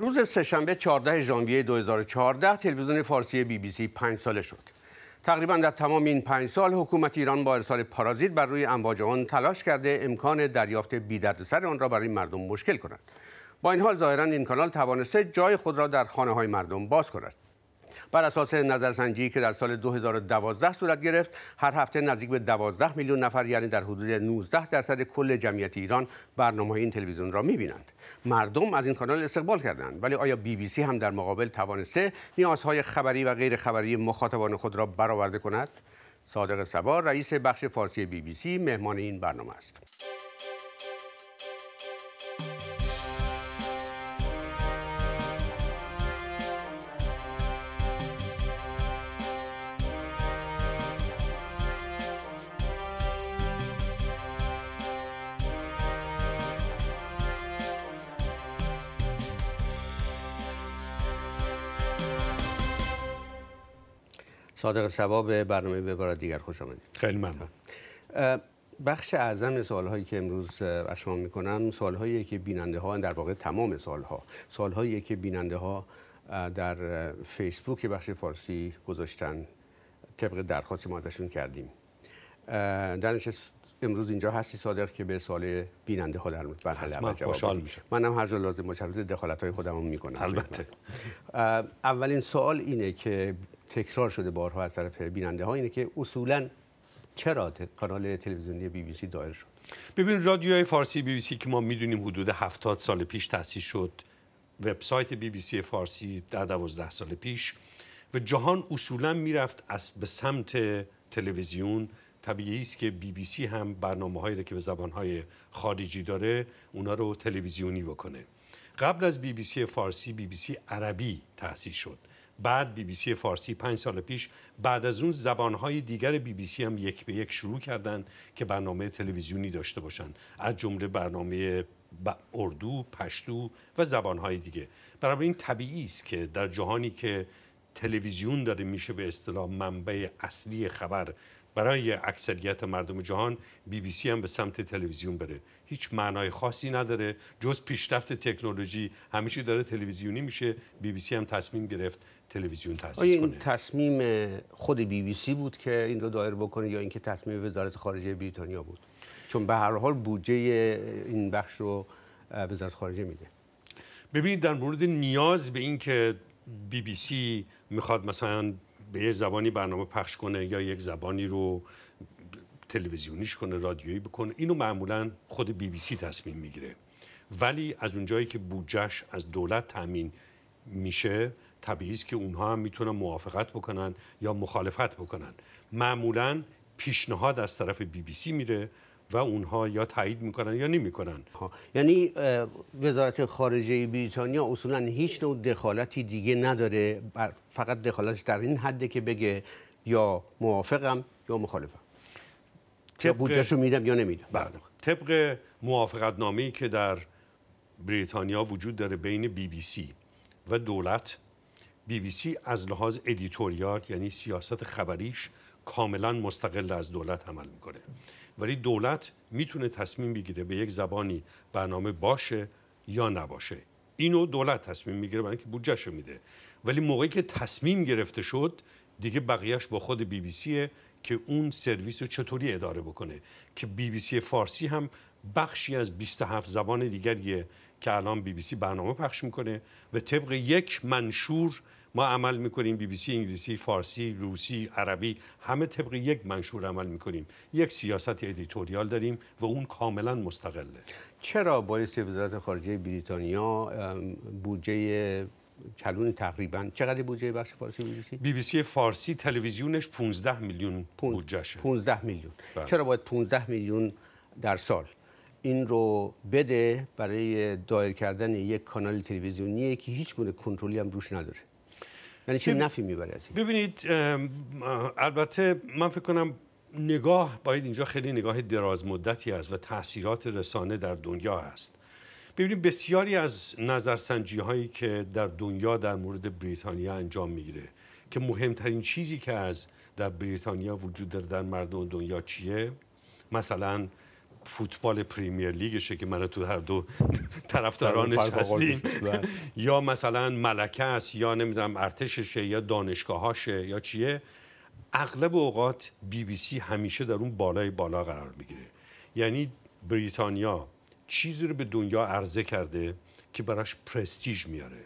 روز سهشنبه 14 ژانویه 2014 تلویزیون فارسی بی بی سی پنج ساله شد. تقریبا در تمام این پنج سال حکومت ایران با ارسال پارازیت بر روی امواج آن تلاش کرده امکان دریافت بی‌دردسر آن را برای مردم مشکل کند. با این حال ظاهرا این کانال توانسته جای خود را در خانه های مردم باز کند. بر اساس نظرسنجی که در سال 2012 صورت گرفت هر هفته نزدیک به 12 میلیون نفر یعنی در حدود 19 درصد کل جمعیت ایران برنامه این تلویزیون را میبینند مردم از این کانال استقبال کردند ولی آیا بی بی سی هم در مقابل توانسته نیازهای خبری و غیر خبری مخاطبان خود را برآورده کند صادق سبار رئیس بخش فارسی بی بی سی مهمان این برنامه است صادق به برنامه ببارد دیگر خوش آمدید خیلی ممنون بخش اعظم سوال هایی که امروز از شما می کنم سوال هایی که بیننده ها در واقع تمام سوال ها سوال هایی که بیننده ها در فیسبوک بخش فارسی گذاشتن طبق درخواست ما ازشون کردیم در امروز اینجا هستی صادق که به سال بیننده ها در مورد برنامه جواب میشه منم هر جا لازم باشه دخالت های خودم رو میکنم البته اولین سوال اینه که تکرار شده بارها از طرف بیننده ها اینه که اصولا چرا کانال تلویزیونی بی بی سی دایر شد ببین رادیوی فارسی بی بی سی که ما میدونیم حدود 70 سال پیش تاسیس شد وبسایت بی بی سی فارسی در 12 سال پیش و جهان اصولا میرفت از به سمت تلویزیون طبیعی است که بی بی سی هم برنامه هایی که به زبان های خارجی داره اونا رو تلویزیونی بکنه قبل از بی بی سی فارسی بی بی سی عربی تاسیس شد بعد بی بی سی فارسی پنج سال پیش بعد از اون زبانهای دیگر بی بی سی هم یک به یک شروع کردند که برنامه تلویزیونی داشته باشن از جمله برنامه اردو، پشتو و زبانهای دیگه برای این طبیعی است که در جهانی که تلویزیون داره میشه به اصطلاح منبع اصلی خبر برای اکثریت مردم جهان بی بی سی هم به سمت تلویزیون بره هیچ معنای خاصی نداره جز پیشرفت تکنولوژی همیشه داره تلویزیونی میشه بی بی سی هم تصمیم گرفت تلویزیون تاسیس کنه این تصمیم خود بی بی سی بود که این رو دایر بکنه یا اینکه تصمیم وزارت خارجه بریتانیا بود چون به هر حال بودجه این بخش رو وزارت خارجه میده ببینید در مورد نیاز به اینکه بی بی سی میخواد مثلا به یه زبانی برنامه پخش کنه یا یک زبانی رو تلویزیونیش کنه رادیویی بکنه اینو معمولا خود بی بی سی تصمیم میگیره ولی از اونجایی که بودجهش از دولت تامین میشه طبیعی که اونها هم میتونن موافقت بکنن یا مخالفت بکنن معمولا پیشنهاد از طرف بی بی سی میره و اونها یا تایید میکنن یا نمیکنن خب، یعنی وزارت خارجه بریتانیا اصولا هیچ نوع دخالتی دیگه نداره فقط دخالتش در این حده که بگه یا موافقم یا مخالفم طبق... بودجهشو میدم یا نمیدم بله. بله طبق نامی که در بریتانیا وجود داره بین بی بی سی و دولت بی بی سی از لحاظ ادیتوریال یعنی سیاست خبریش کاملا مستقل از دولت عمل میکنه ولی دولت میتونه تصمیم بگیره به یک زبانی برنامه باشه یا نباشه اینو دولت تصمیم میگیره برای اینکه بودجهش میده ولی موقعی که تصمیم گرفته شد دیگه بقیهش با خود بی بی سیه که اون سرویس رو چطوری اداره بکنه که بی بی سی فارسی هم بخشی از 27 زبان دیگریه که الان بی سی برنامه پخش میکنه و طبق یک منشور ما عمل میکنیم بی بی سی انگلیسی فارسی روسی عربی همه طبق یک منشور عمل میکنیم یک سیاست ادیتوریال داریم و اون کاملا مستقله چرا باعث وزارت خارجه بریتانیا بودجه کلون تقریبا چقدر بودجه بخش فارسی بی بی, سی فارسی تلویزیونش 15 میلیون بودجهشه 15 میلیون بله. چرا باید 15 میلیون در سال این رو بده برای دایر کردن یک کانال تلویزیونی که هیچ گونه کنترلی هم روش نداره یعنی چه نفی میبره از این ببینید البته من فکر کنم نگاه باید اینجا خیلی نگاه دراز مدتی است و تاثیرات رسانه در دنیا است. ببینید بسیاری از نظرسنجی هایی که در دنیا در مورد بریتانیا انجام میگیره که مهمترین چیزی که از در بریتانیا وجود داره در مردم دنیا چیه مثلا فوتبال پریمیر لیگشه که من تو هر دو طرفدارانش هستیم بله. یا مثلا ملکه است یا نمیدونم ارتششه یا دانشگاهاشه یا چیه اغلب اوقات بی بی سی همیشه در اون بالای بالا قرار میگیره یعنی بریتانیا چیزی رو به دنیا عرضه کرده که براش پرستیژ میاره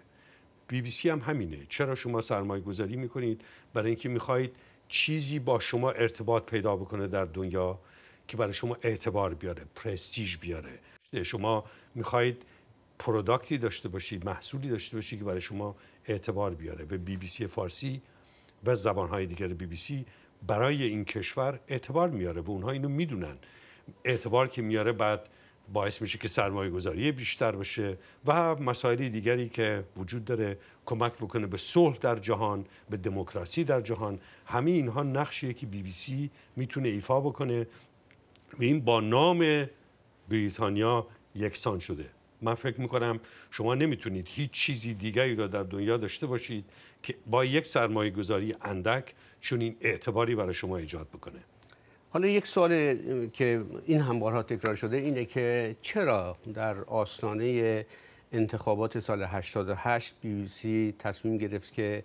بی بی سی هم همینه چرا شما سرمایه گذاری میکنید برای اینکه میخواهید چیزی با شما ارتباط پیدا بکنه در دنیا که برای شما اعتبار بیاره پرستیج بیاره شما میخواهید پروداکتی داشته باشید محصولی داشته باشید که برای شما اعتبار بیاره و بی بی سی فارسی و زبانهای دیگر بی بی سی برای این کشور اعتبار میاره و اونها اینو میدونن اعتبار که میاره بعد باعث میشه که سرمایه گذاری بیشتر باشه و مسائل دیگری که وجود داره کمک بکنه به صلح در جهان به دموکراسی در جهان همه اینها نقشیه که بی بی سی میتونه ایفا بکنه این با نام بریتانیا یکسان شده من فکر میکنم شما نمیتونید هیچ چیزی دیگری را در دنیا داشته باشید که با یک سرمایه گذاری اندک چون این اعتباری برای شما ایجاد بکنه حالا یک سوال که این هم بارها تکرار شده اینه که چرا در آستانه انتخابات سال 88 سی تصمیم گرفت که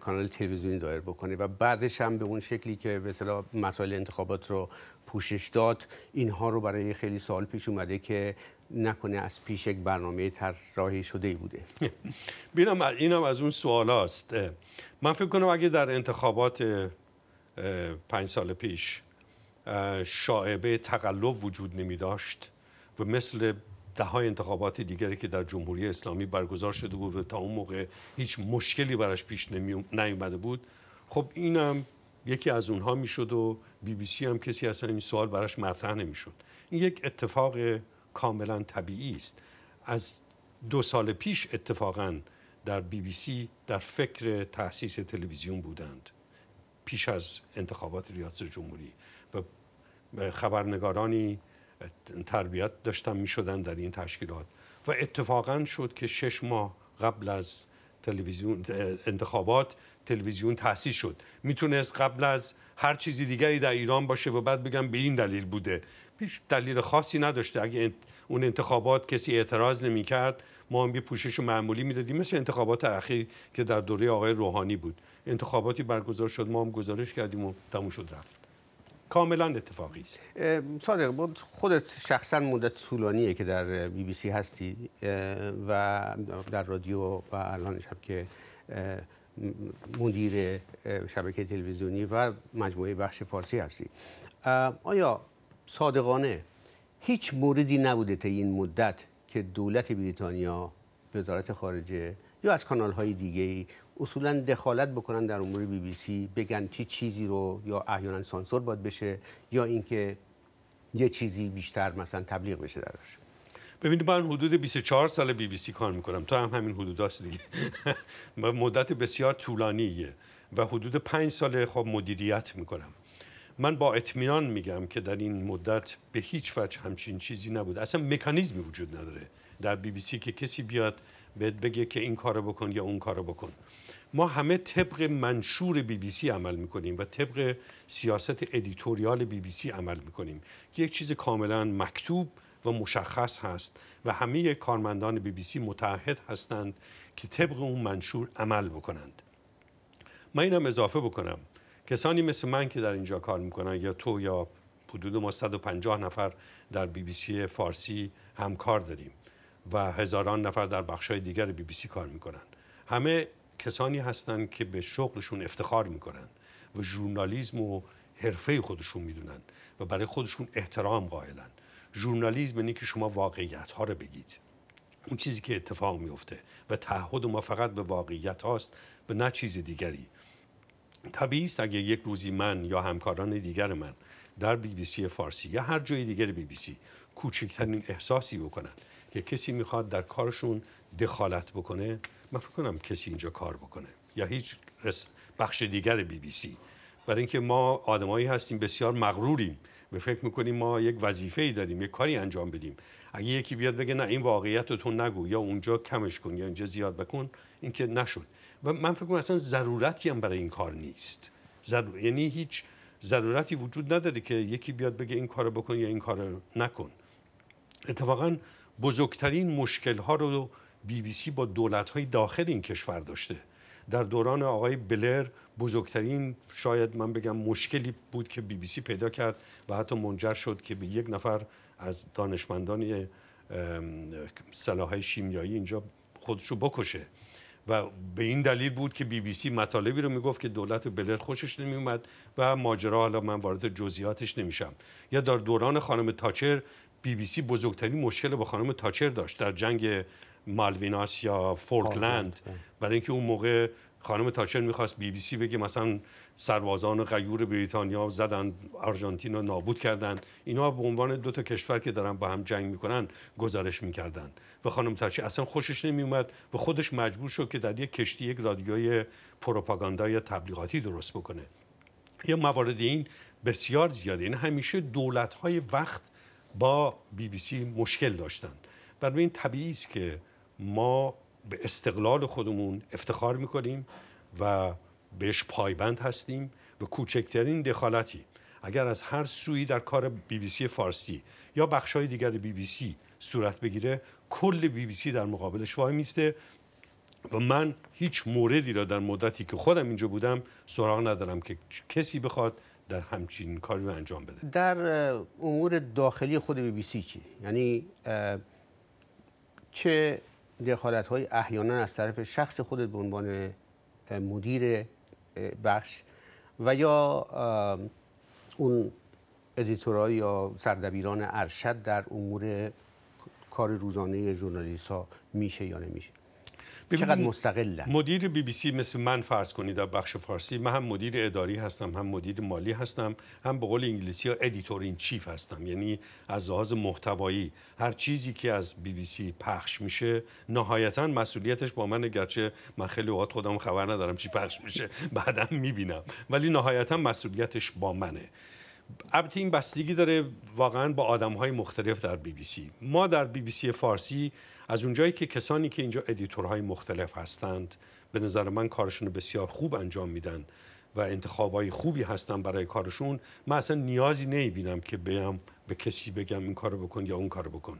کانال تلویزیونی دایر بکنه و بعدش هم به اون شکلی که به اصطلاح مسائل انتخابات رو پوشش داد اینها رو برای خیلی سال پیش اومده که نکنه از پیش یک برنامه طراحی شده ای بوده بینم اینم از اون سوال من فکر کنم اگه در انتخابات پنج سال پیش شاعبه تقلب وجود نمی داشت و مثل ده های انتخابات دیگری که در جمهوری اسلامی برگزار شده بود و تا اون موقع هیچ مشکلی براش پیش نیومده بود خب اینم یکی از اونها میشد و بی بی سی هم کسی اصلا این سوال براش مطرح نمیشد این یک اتفاق کاملا طبیعی است از دو سال پیش اتفاقا در بی بی سی در فکر تاسیس تلویزیون بودند پیش از انتخابات ریاست جمهوری و خبرنگارانی تربیت داشتن می شدن در این تشکیلات و اتفاقا شد که شش ماه قبل از تلویزیون انتخابات تلویزیون تأسیس شد میتونست قبل از هر چیزی دیگری در ایران باشه و بعد بگم به این دلیل بوده پیش دلیل خاصی نداشته اگه اون انتخابات کسی اعتراض نمی کرد ما هم یه پوشش معمولی میدادیم مثل انتخابات اخیر که در دوره آقای روحانی بود انتخاباتی برگزار شد ما هم گزارش کردیم و تموم شد رفت کاملا اتفاقی است صادق بود خودت شخصا مدت طولانیه که در بی بی سی هستی و در رادیو و الان شب که مدیر شبکه تلویزیونی و مجموعه بخش فارسی هستی آیا صادقانه هیچ موردی نبوده تا این مدت که دولت بریتانیا وزارت خارجه یا از کانال های دیگه ای اصولا دخالت بکنن در امور بی بی سی بگن چی چیزی رو یا احیانا سانسور باید بشه یا اینکه یه چیزی بیشتر مثلا تبلیغ بشه درش ببینید من حدود 24 سال بی بی سی کار میکنم تو هم همین حدوداست دیگه مدت بسیار طولانیه و حدود 5 سال خب مدیریت میکنم من با اطمینان میگم که در این مدت به هیچ وجه همچین چیزی نبود اصلا مکانیزمی وجود نداره در بی بی سی که کسی بیاد بگه که این کارو بکن یا اون کارو بکن ما همه طبق منشور بی بی سی عمل میکنیم و طبق سیاست ادیتوریال بی بی سی عمل میکنیم که یک چیز کاملا مکتوب و مشخص هست و همه کارمندان بی بی سی متعهد هستند که طبق اون منشور عمل بکنند من اینم اضافه بکنم کسانی مثل من که در اینجا کار میکنن یا تو یا حدود ما 150 نفر در بی بی سی فارسی همکار داریم و هزاران نفر در های دیگر بی بی سی کار میکنن همه کسانی هستند که به شغلشون افتخار میکنن و ژورنالیسم و حرفه خودشون میدونن و برای خودشون احترام قائلن ژورنالیسم اینه یعنی که شما واقعیت ها رو بگید اون چیزی که اتفاق میفته و تعهد ما فقط به واقعیت هاست و نه چیز دیگری طبیعی است اگه یک روزی من یا همکاران دیگر من در بی بی سی فارسی یا هر جای دیگر بی بی سی کوچکترین احساسی بکنن که کسی میخواد در کارشون دخالت بکنه من فکر کنم کسی اینجا کار بکنه یا هیچ بخش دیگر بی بی سی برای اینکه ما آدمایی هستیم بسیار مغروریم و فکر میکنیم ما یک وظیفه ای داریم یک کاری انجام بدیم اگه یکی بیاد بگه نه این واقعیت رو تو نگو یا اونجا کمش کن یا اینجا زیاد بکن اینکه نشد و من فکر کنم اصلا ضرورتی هم برای این کار نیست یعنی هیچ ضرورتی وجود نداره که یکی بیاد بگه این کارو بکن یا این کارو نکن اتفاقا بزرگترین مشکل ها رو بی بی سی با دولت‌های داخل این کشور داشته در دوران آقای بلر بزرگترین شاید من بگم مشکلی بود که بی بی سی پیدا کرد و حتی منجر شد که به یک نفر از دانشمندان سلاحهای شیمیایی اینجا خودشو بکشه و به این دلیل بود که بی بی سی مطالبی رو میگفت که دولت بلر خوشش نمیومد و ماجرا حالا من وارد جزئیاتش نمیشم یا در دوران خانم تاچر بی بی سی بزرگترین مشکل با خانم تاچر داشت در جنگ مالویناس یا فولکلند برای اینکه اون موقع خانم تاچر میخواست بی بی سی بگه مثلا سربازان غیور بریتانیا زدن آرژانتین رو نابود کردن اینا به عنوان دو تا کشور که دارن با هم جنگ میکنن گزارش میکردن و خانم تاچر اصلا خوشش نمیومد و خودش مجبور شد که در یک کشتی یک رادیوی پروپاگاندا یا تبلیغاتی درست بکنه یه موارد این بسیار زیاده این یعنی همیشه دولت وقت با بی بی سی مشکل داشتند. برای این طبیعی است که ما به استقلال خودمون افتخار میکنیم و بهش پایبند هستیم و کوچکترین دخالتی اگر از هر سویی در کار بی بی سی فارسی یا های دیگر بی بی سی صورت بگیره کل بی بی سی در مقابلش وای میسته و من هیچ موردی را در مدتی که خودم اینجا بودم سراغ ندارم که کسی بخواد در همچین کاری رو انجام بده در امور داخلی خود بی بی سی چی؟ یعنی چه دخالت های احیانا از طرف شخص خودت به عنوان مدیر بخش و یا اون ادیتور یا سردبیران ارشد در امور کار روزانه ژورنالیست ها میشه یا نمیشه چقدر مستقلن مدیر بی بی سی مثل من فرض کنید در بخش فارسی من هم مدیر اداری هستم هم مدیر مالی هستم هم به قول انگلیسی ها ادیتور این چیف هستم یعنی از لحاظ محتوایی هر چیزی که از بی بی سی پخش میشه نهایتا مسئولیتش با من گرچه من خیلی اوقات خودم خبر ندارم چی پخش میشه بعدم میبینم ولی نهایتا مسئولیتش با منه البته این بستگی داره واقعا با آدم های مختلف در بی بی سی ما در بی بی سی فارسی از اونجایی که کسانی که اینجا ادیتورهای مختلف هستند به نظر من کارشون بسیار خوب انجام میدن و های خوبی هستن برای کارشون من اصلا نیازی نمیبینم که بیم به کسی بگم این کارو بکن یا اون کارو بکن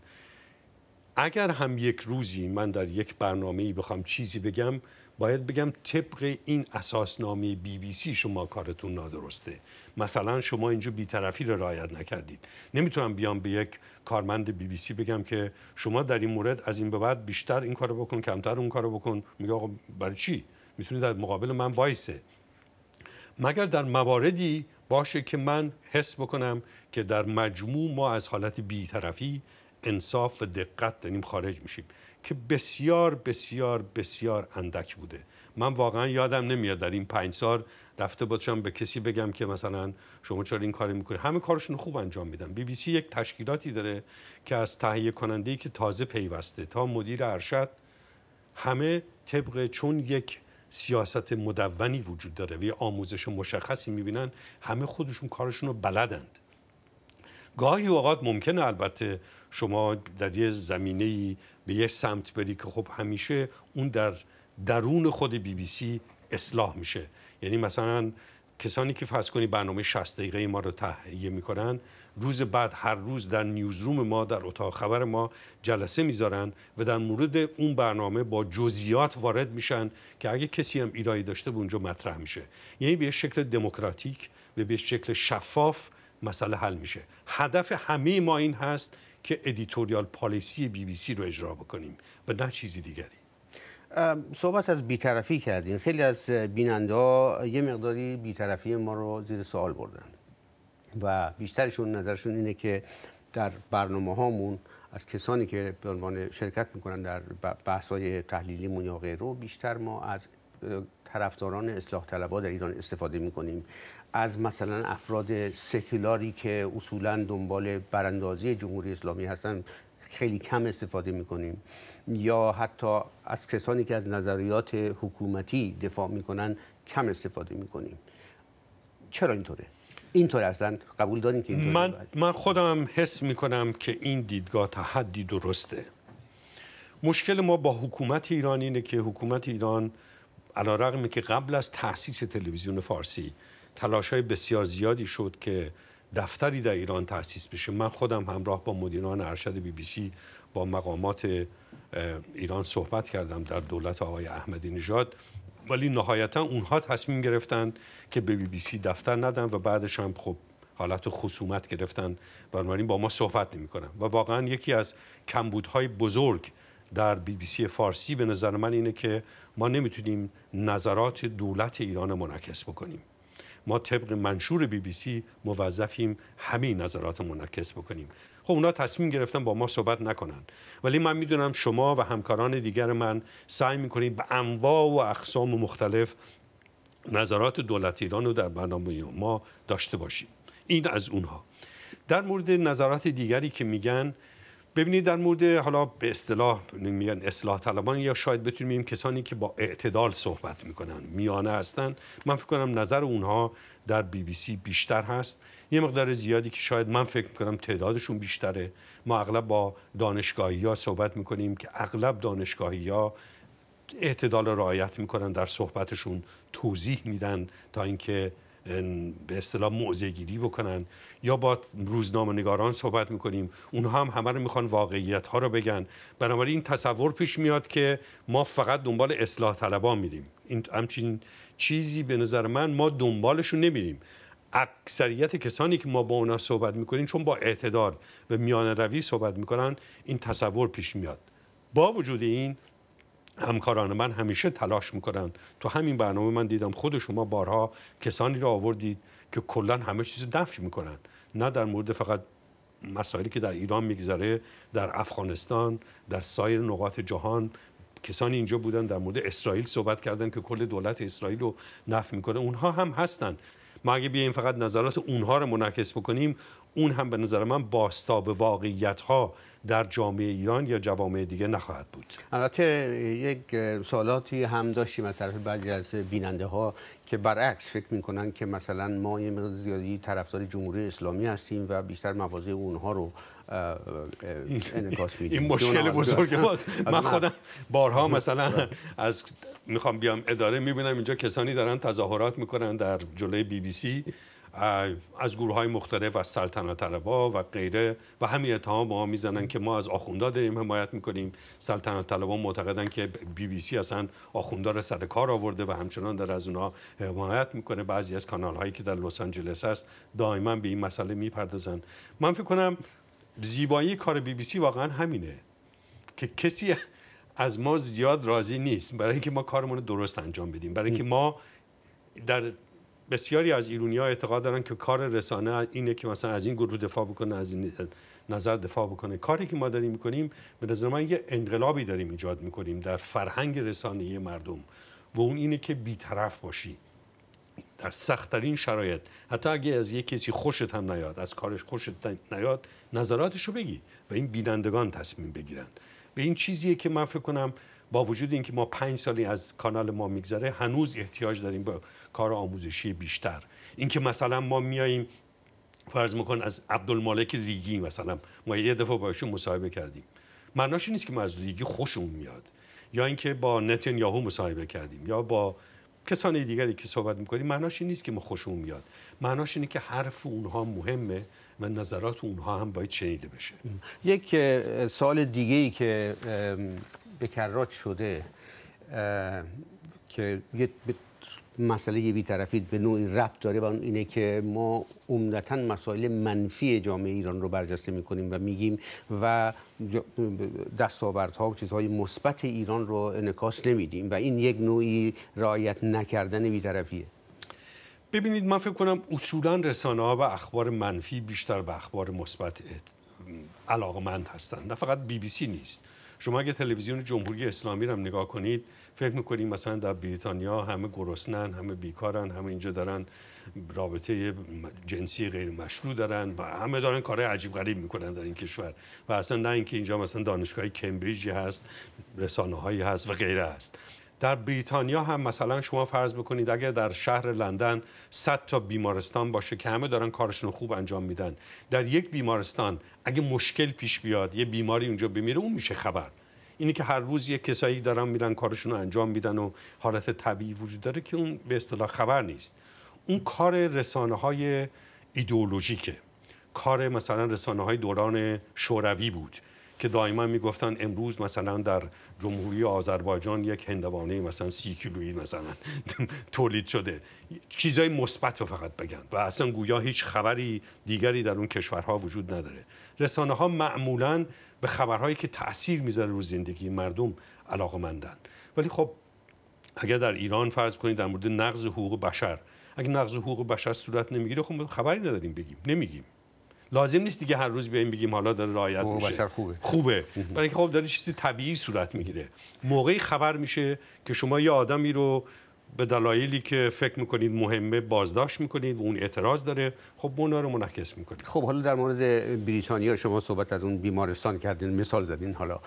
اگر هم یک روزی من در یک برنامه ای بخوام چیزی بگم باید بگم طبق این اساسنامه بی بی سی شما کارتون نادرسته مثلا شما اینجا بیطرفی را رعایت نکردید نمیتونم بیام به یک کارمند بی بی سی بگم که شما در این مورد از این به بعد بیشتر این کارو بکن کمتر اون کارو بکن میگه آقا برای چی میتونید در مقابل من وایسه مگر در مواردی باشه که من حس بکنم که در مجموع ما از حالت بیطرفی انصاف و دقت داریم خارج میشیم که بسیار بسیار بسیار اندک بوده من واقعا یادم نمیاد در این پنج سال رفته باشم به کسی بگم که مثلا شما چرا این کاری میکنید همه کارشون خوب انجام میدن بی بی سی یک تشکیلاتی داره که از تهیه کننده که تازه پیوسته تا مدیر ارشد همه طبق چون یک سیاست مدونی وجود داره و یه آموزش مشخصی میبینن همه خودشون کارشون رو بلدند گاهی اوقات ممکنه البته شما در یه زمینه ای به یه سمت بری که خب همیشه اون در درون خود بی بی سی اصلاح میشه یعنی مثلا کسانی که فرض کنی برنامه 60 دقیقه ما رو تهیه میکنن روز بعد هر روز در نیوزروم ما در اتاق خبر ما جلسه میذارن و در مورد اون برنامه با جزئیات وارد میشن که اگه کسی هم ایرادی داشته به اونجا مطرح میشه یعنی به شکل دموکراتیک و به شکل شفاف مسئله حل میشه هدف همه ما این هست که ادیتوریال پالیسی بی بی سی رو اجرا بکنیم و نه چیزی دیگری صحبت از بیطرفی کردین خیلی از بیننده ها یه مقداری بیطرفی ما رو زیر سوال بردن و بیشترشون نظرشون اینه که در برنامه هامون از کسانی که به عنوان شرکت میکنن در بحث های تحلیلیمون یا غیره بیشتر ما از طرفداران اصلاح ها در ایران استفاده میکنیم از مثلا افراد سکولاری که اصولا دنبال براندازی جمهوری اسلامی هستن خیلی کم استفاده میکنیم یا حتی از کسانی که از نظریات حکومتی دفاع میکنن کم استفاده میکنیم چرا اینطوره اینطور اصلا قبول داریم که من, بله. من خودم حس میکنم که این دیدگاه تا حدی درسته مشکل ما با حکومت ایران اینه که حکومت ایران علا رقمی که قبل از تأسیس تلویزیون فارسی تلاش های بسیار زیادی شد که دفتری در ایران تأسیس بشه من خودم همراه با مدیران ارشد بی بی سی با مقامات ایران صحبت کردم در دولت آقای احمدی نژاد ولی نهایتا اونها تصمیم گرفتند که به بی بی سی دفتر ندن و بعدش هم خب حالت خصومت گرفتن و با ما صحبت کنن و واقعا یکی از کمبودهای بزرگ در بی بی سی فارسی به نظر من اینه که ما نمیتونیم نظرات دولت ایران منعکس بکنیم ما طبق منشور بی بی سی موظفیم همین نظرات منعکس بکنیم خب اونا تصمیم گرفتن با ما صحبت نکنن ولی من میدونم شما و همکاران دیگر من سعی میکنید به انواع و اقسام و مختلف نظرات دولت ایران رو در برنامه ما داشته باشیم این از اونها در مورد نظرات دیگری که میگن ببینید در مورد حالا به اصطلاح میگن اصلاح طلبان یا شاید بتونیم بگیم کسانی که با اعتدال صحبت میکنن میانه هستن من فکر کنم نظر اونها در بی بی سی بیشتر هست یه مقدار زیادی که شاید من فکر میکنم تعدادشون بیشتره ما اغلب با دانشگاهی ها صحبت میکنیم که اغلب دانشگاهی ها اعتدال رعایت میکنن در صحبتشون توضیح میدن تا اینکه به اصطلاح موزه گیری بکنن یا با روزنامه نگاران صحبت میکنیم اونها هم همه رو میخوان واقعیت ها رو بگن بنابراین این تصور پیش میاد که ما فقط دنبال اصلاح طلبان میریم این همچین چیزی به نظر من ما دنبالشون نمیریم اکثریت کسانی که ما با اونا صحبت میکنیم چون با اعتدال و میان روی صحبت میکنن این تصور پیش میاد با وجود این همکاران من همیشه تلاش میکنن تو همین برنامه من دیدم خود شما بارها کسانی را آوردید که کلا همه چیز نفی میکنن نه در مورد فقط مسائلی که در ایران میگذره در افغانستان در سایر نقاط جهان کسانی اینجا بودن در مورد اسرائیل صحبت کردن که کل دولت اسرائیل رو نفی میکنه اونها هم هستن ما اگه بیایم فقط نظرات اونها رو منعکس بکنیم اون هم به نظر من باستا به واقعیت ها در جامعه ایران یا جوامع دیگه نخواهد بود البته یک سوالاتی هم داشتیم از طرف بعضی از بیننده ها که برعکس فکر میکنن که مثلا ما یه مقدار زیادی طرفدار جمهوری اسلامی هستیم و بیشتر مواضع اونها رو انعکاس میدیم این مشکل بزرگ ماست من خودم بارها بله. مثلا از میخوام بیام اداره میبینم اینجا کسانی دارن تظاهرات میکنن در جلوی بی بی سی از گروه های مختلف از سلطنت طلبا و غیره و همین اتهام ما میزنن که ما از آخوندا داریم حمایت میکنیم سلطنت طلبا معتقدن که بی بی سی اصلا آخوندا رو سر کار آورده و همچنان در از اونها حمایت میکنه بعضی از کانال هایی که در لس آنجلس هست دائما به این مسئله میپردازن من فکر کنم زیبایی کار بی بی سی واقعا همینه که کسی از ما زیاد راضی نیست برای اینکه ما کارمون درست انجام بدیم برای اینکه ما در بسیاری از ایرونی ها اعتقاد دارن که کار رسانه اینه که مثلا از این گروه دفاع بکنه از این نظر دفاع بکنه کاری که ما داریم میکنیم به نظر من یه انقلابی داریم ایجاد میکنیم در فرهنگ رسانه مردم و اون اینه که بیطرف باشی در سختترین شرایط حتی اگه از یه کسی خوشت هم نیاد از کارش خوشت نیاد نظراتش رو بگی و این بینندگان تصمیم بگیرند به این چیزیه که من فکر کنم با وجود اینکه ما پنج سالی از کانال ما میگذره هنوز احتیاج داریم با کار آموزشی بیشتر اینکه مثلا ما میاییم فرض میکن از عبدالمالک ریگی مثلا ما یه دفعه باشون مصاحبه کردیم معناش نیست که ما از ریگی خوشمون میاد یا اینکه با یاهو مصاحبه کردیم یا با کسانی دیگری که صحبت میکنیم معناش این نیست که ما خوشمون میاد معناش اینه که حرف اونها مهمه و نظرات اونها هم باید شنیده بشه یک سال دیگه ای که به شده که مسئله بیطرفی به نوعی ربط داره و اینه که ما عمدتا مسائل منفی جامعه ایران رو برجسته میکنیم و میگیم و دستاوردها و چیزهای مثبت ایران رو انعکاس نمیدیم و این یک نوعی رعایت نکردن بیطرفیه ببینید من فکر کنم اصولا رسانه ها و اخبار منفی بیشتر به اخبار مثبت علاقمند هستند نه فقط بی بی سی نیست شما اگه تلویزیون جمهوری اسلامی رو نگاه کنید فکر میکنید مثلا در بریتانیا همه گرسنن همه بیکارن همه اینجا دارن رابطه جنسی غیر مشروع دارن و همه دارن کارهای عجیب غریب میکنن در این کشور و اصلا نه اینکه اینجا مثلا دانشگاه کمبریجی هست رسانه هایی هست و غیره هست در بریتانیا هم مثلا شما فرض بکنید اگر در شهر لندن 100 تا بیمارستان باشه که همه دارن کارشون خوب انجام میدن در یک بیمارستان اگه مشکل پیش بیاد یه بیماری اونجا بمیره اون میشه خبر اینی که هر روز یه کسایی دارن میرن کارشون رو انجام میدن و حالت طبیعی وجود داره که اون به اصطلاح خبر نیست اون کار رسانه های ایدئولوژیکه کار مثلا رسانه های دوران شوروی بود که دائما میگفتن امروز مثلا در جمهوری آذربایجان یک هندوانه مثلا سی کیلویی مثلا تولید شده چیزای مثبت رو فقط بگن و اصلا گویا هیچ خبری دیگری در اون کشورها وجود نداره رسانه ها معمولا به خبرهایی که تاثیر میذاره رو زندگی مردم مندن ولی خب اگر در ایران فرض کنید در مورد نقض حقوق بشر اگر نقض حقوق بشر صورت نمیگیره خب خبری نداریم بگیم نمیگیم لازم نیست دیگه هر روز بیایم بگیم حالا داره رعایت میشه خوبه خوبه برای اینکه خب داره چیزی طبیعی صورت میگیره موقعی خبر میشه که شما یه آدمی رو به دلایلی که فکر میکنید مهمه بازداشت میکنید و اون اعتراض داره خب اونا رو منعکس میکنید خب حالا در مورد بریتانیا شما صحبت از اون بیمارستان کردین مثال زدین حالا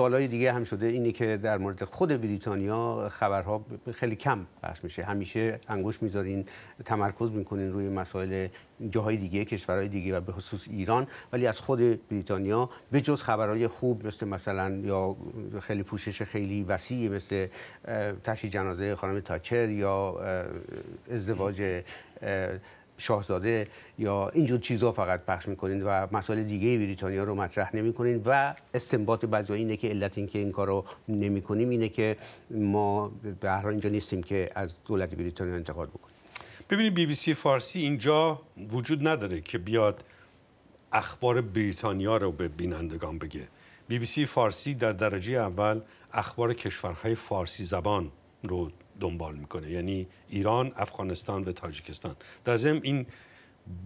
های دیگه هم شده اینی که در مورد خود بریتانیا خبرها خیلی کم پخش میشه همیشه انگوش میذارین تمرکز میکنین روی مسائل جاهای دیگه کشورهای دیگه و به خصوص ایران ولی از خود بریتانیا به جز خبرهای خوب مثل مثلا یا خیلی پوشش خیلی وسیعی مثل تشی جنازه خانم تاچر یا ازدواج شاهزاده یا اینجور چیزها فقط پخش میکنین و مسائل دیگه بریتانیا رو مطرح نمیکنین و استنباط بعضی اینه که علت اینکه این کارو نمیکنیم اینه که ما به هر اینجا نیستیم که از دولت بریتانیا انتقاد بکنیم ببینید بی بی سی فارسی اینجا وجود نداره که بیاد اخبار بریتانیا رو به بینندگان بگه بی بی سی فارسی در درجه اول اخبار کشورهای فارسی زبان رو دنبال میکنه یعنی ایران، افغانستان و تاجیکستان در ضمن این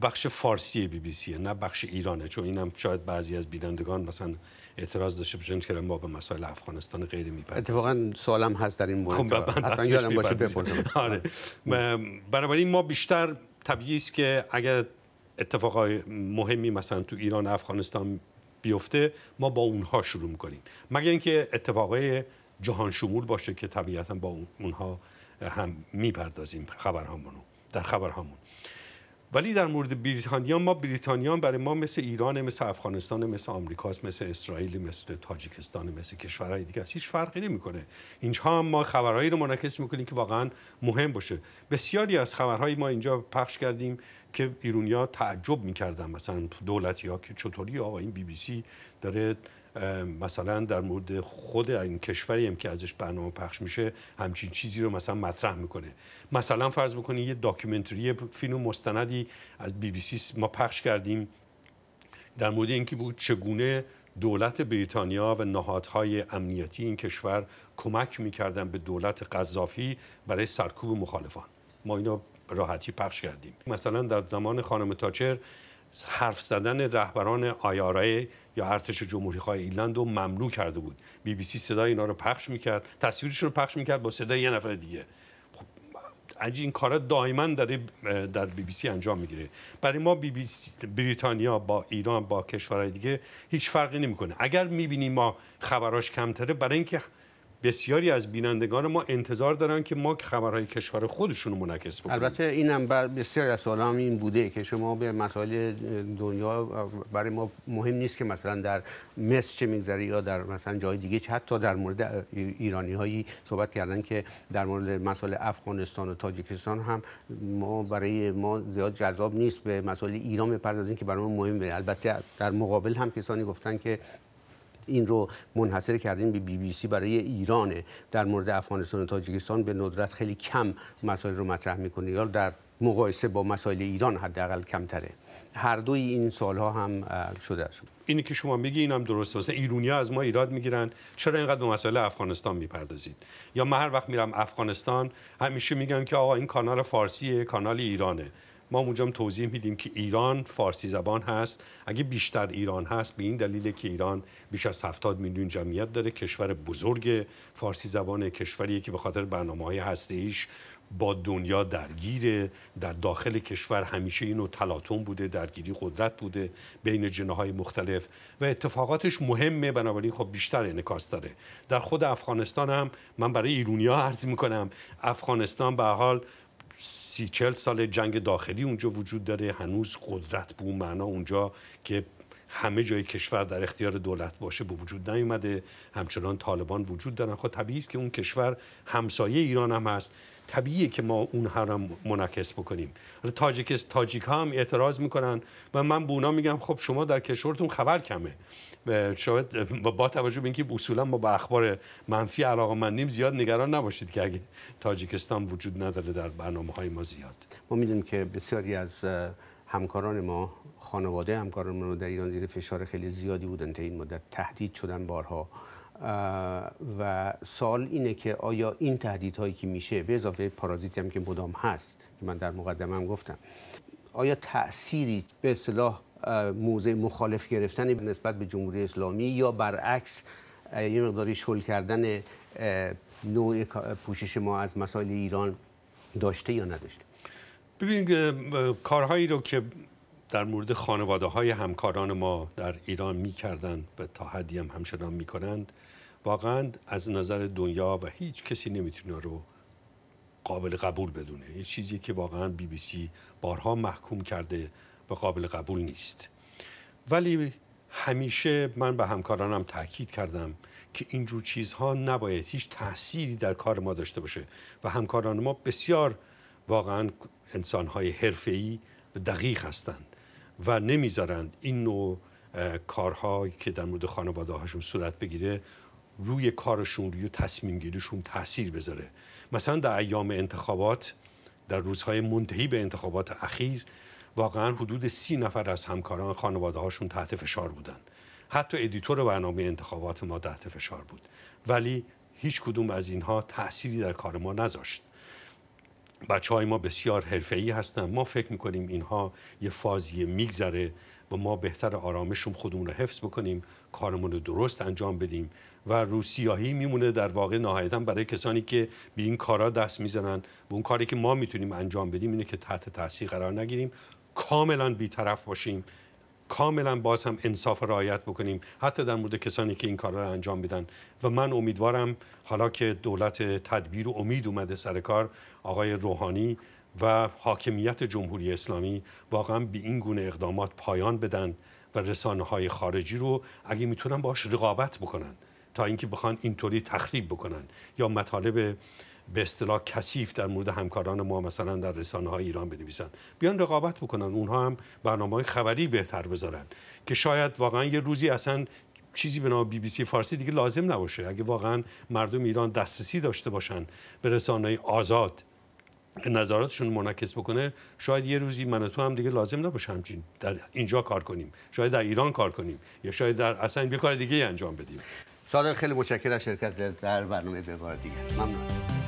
بخش فارسی بی بی سیه نه بخش ایرانه چون اینم شاید بعضی از بینندگان مثلا اعتراض داشته باشن که ما به مسائل افغانستان غیر میپردازیم اتفاقا سوالم هست در این مورد خب باشه بپرسم آره, آره. بنابراین ما بیشتر طبیعی است که اگر اتفاقای مهمی مثلا تو ایران افغانستان بیفته ما با اونها شروع میکنیم مگر اینکه اتفاقای جهان شمول باشه که طبیعتا با اونها هم میپردازیم خبرهامون در خبرهامون ولی در مورد بریتانیا ما بریتانیان برای ما مثل ایران مثل افغانستان مثل آمریکا مثل اسرائیل مثل تاجیکستان مثل کشورهای دیگه هیچ فرقی نمیکنه اینجا هم ما خبرهایی رو منعکس میکنیم که واقعا مهم باشه بسیاری از خبرهای ما اینجا پخش کردیم که ایرونیا تعجب میکردن مثلا دولتی ها که چطوری آقا این بی بی سی داره مثلا در مورد خود این کشوری هم که ازش برنامه پخش میشه همچین چیزی رو مثلا مطرح میکنه مثلا فرض بکنی یه داکیومنتری فیلم مستندی از بی بی سی ما پخش کردیم در مورد اینکه بود چگونه دولت بریتانیا و نهادهای امنیتی این کشور کمک میکردن به دولت قذافی برای سرکوب مخالفان ما اینو راحتی پخش کردیم مثلا در زمان خانم تاچر حرف زدن رهبران آیارای یا ارتش جمهوری خواه ایرلند رو ممنوع کرده بود بی بی سی صدای اینا رو پخش میکرد تصویرش رو پخش میکرد با صدای یه نفر دیگه خب این کارا دائما در بی بی سی انجام میگیره برای ما بی بی سی بریتانیا با ایران با کشورهای دیگه هیچ فرقی نمیکنه اگر میبینیم ما خبراش کمتره برای اینکه بسیاری از بینندگان ما انتظار دارن که ما خبرهای کشور خودشون رو منعکس بکنیم البته اینم بسیار از سوال هم این بوده که شما به مسائل دنیا برای ما مهم نیست که مثلا در مصر چه میگذره یا در مثلا جای دیگه چه حتی در مورد ایرانی هایی صحبت کردن که در مورد مسائل افغانستان و تاجیکستان هم ما برای ما زیاد جذاب نیست به مسائل ایران بپردازیم که برای ما مهمه البته در مقابل هم کسانی گفتن که این رو منحصر کردیم به بی بی سی برای ایرانه در مورد افغانستان و تاجیکستان به ندرت خیلی کم مسائل رو مطرح میکنه یا در مقایسه با مسائل ایران حداقل کمتره هر دوی این سالها هم شده است اینی که شما میگی این هم درسته واسه ایرونی ها از ما ایراد میگیرن چرا اینقدر به مسائل افغانستان میپردازید یا من هر وقت میرم افغانستان همیشه میگن که آقا این کانال فارسیه کانال ایرانه ما اونجا هم توضیح میدیم که ایران فارسی زبان هست اگه بیشتر ایران هست به این دلیل که ایران بیش از 70 میلیون جمعیت داره کشور بزرگ فارسی زبان کشوریه که به خاطر برنامه های هسته ایش با دنیا درگیره در داخل کشور همیشه اینو تلاطم بوده درگیری قدرت بوده بین جناهای مختلف و اتفاقاتش مهمه بنابراین خب بیشتر انعکاس داره در خود افغانستان هم من برای ایرونیا عرض میکنم افغانستان به حال سی چل سال جنگ داخلی اونجا وجود داره هنوز قدرت به اون معنا اونجا که همه جای کشور در اختیار دولت باشه به وجود نیومده همچنان طالبان وجود دارن خب طبیعی است که اون کشور همسایه ایران هم هست طبیعیه که ما اون حرم منعکس بکنیم حالا تاجیکس تاجیک ها هم اعتراض میکنن و من به اونا میگم خب شما در کشورتون خبر کمه شاید با توجه به اینکه اصولا ما با اخبار منفی مندیم زیاد نگران نباشید که اگه تاجیکستان وجود نداره در برنامه های ما زیاد ما میدونیم که بسیاری از همکاران ما خانواده همکاران ما در ایران زیر فشار خیلی زیادی بودن تا این مدت تهدید شدن بارها و سال اینه که آیا این تهدیدهایی که میشه به اضافه پارازیتی هم که مدام هست که من در هم گفتم آیا تأثیری به اصطلاح موضع مخالف گرفتن نسبت به جمهوری اسلامی یا برعکس یه مقداری شل کردن نوع پوشش ما از مسائل ایران داشته یا نداشته ببینید کارهایی رو که در مورد خانواده های همکاران ما در ایران می کردن و تا حدی هم همچنان می کنند واقعا از نظر دنیا و هیچ کسی نمیتونه رو قابل قبول بدونه یه چیزی که واقعا بی بی سی بارها محکوم کرده و قابل قبول نیست ولی همیشه من به همکارانم تاکید کردم که اینجور چیزها نباید هیچ تأثیری در کار ما داشته باشه و همکاران ما بسیار واقعا انسانهای حرفه‌ای و دقیق هستند و نمیذارند این نوع کارهایی که در مورد خانواده هاشون صورت بگیره روی کارشون روی تصمیم گیریشون تاثیر بذاره مثلا در ایام انتخابات در روزهای منتهی به انتخابات اخیر واقعا حدود سی نفر از همکاران خانواده هاشون تحت فشار بودن حتی ادیتور برنامه انتخابات ما تحت فشار بود ولی هیچ کدوم از اینها تأثیری در کار ما نذاشت بچه های ما بسیار حرفه‌ای هستن ما فکر میکنیم اینها یه فازی میگذره و ما بهتر آرامشم خودمون رو حفظ بکنیم کارمون رو درست انجام بدیم و روسیاهی میمونه در واقع نهایتا برای کسانی که به این کارا دست میزنن و اون کاری که ما میتونیم انجام بدیم اینه که تحت تاثیر قرار نگیریم کاملا بیطرف باشیم کاملا باز هم انصاف رعایت بکنیم حتی در مورد کسانی که این کارا رو انجام میدن و من امیدوارم حالا که دولت تدبیر و امید اومده سر کار آقای روحانی و حاکمیت جمهوری اسلامی واقعا به این گونه اقدامات پایان بدن و رسانه های خارجی رو اگه میتونن باش رقابت بکنن تا اینکه بخوان اینطوری تخریب بکنن یا مطالب به اصطلاح کثیف در مورد همکاران ما مثلا در رسانه های ایران بنویسن بیان رقابت بکنن اونها هم برنامه های خبری بهتر بذارن که شاید واقعا یه روزی اصلا چیزی به نام بی بی سی فارسی دیگه لازم نباشه اگه واقعا مردم ایران دسترسی داشته باشن به رسانه آزاد نظراتشون منعکس بکنه شاید یه روزی من و تو هم دیگه لازم نباشه همچین در اینجا کار کنیم شاید در ایران کار کنیم یا شاید در اصلا یه کار دیگه انجام بدیم صادق خیلی متشکرم شرکت در برنامه به دیگه ممنون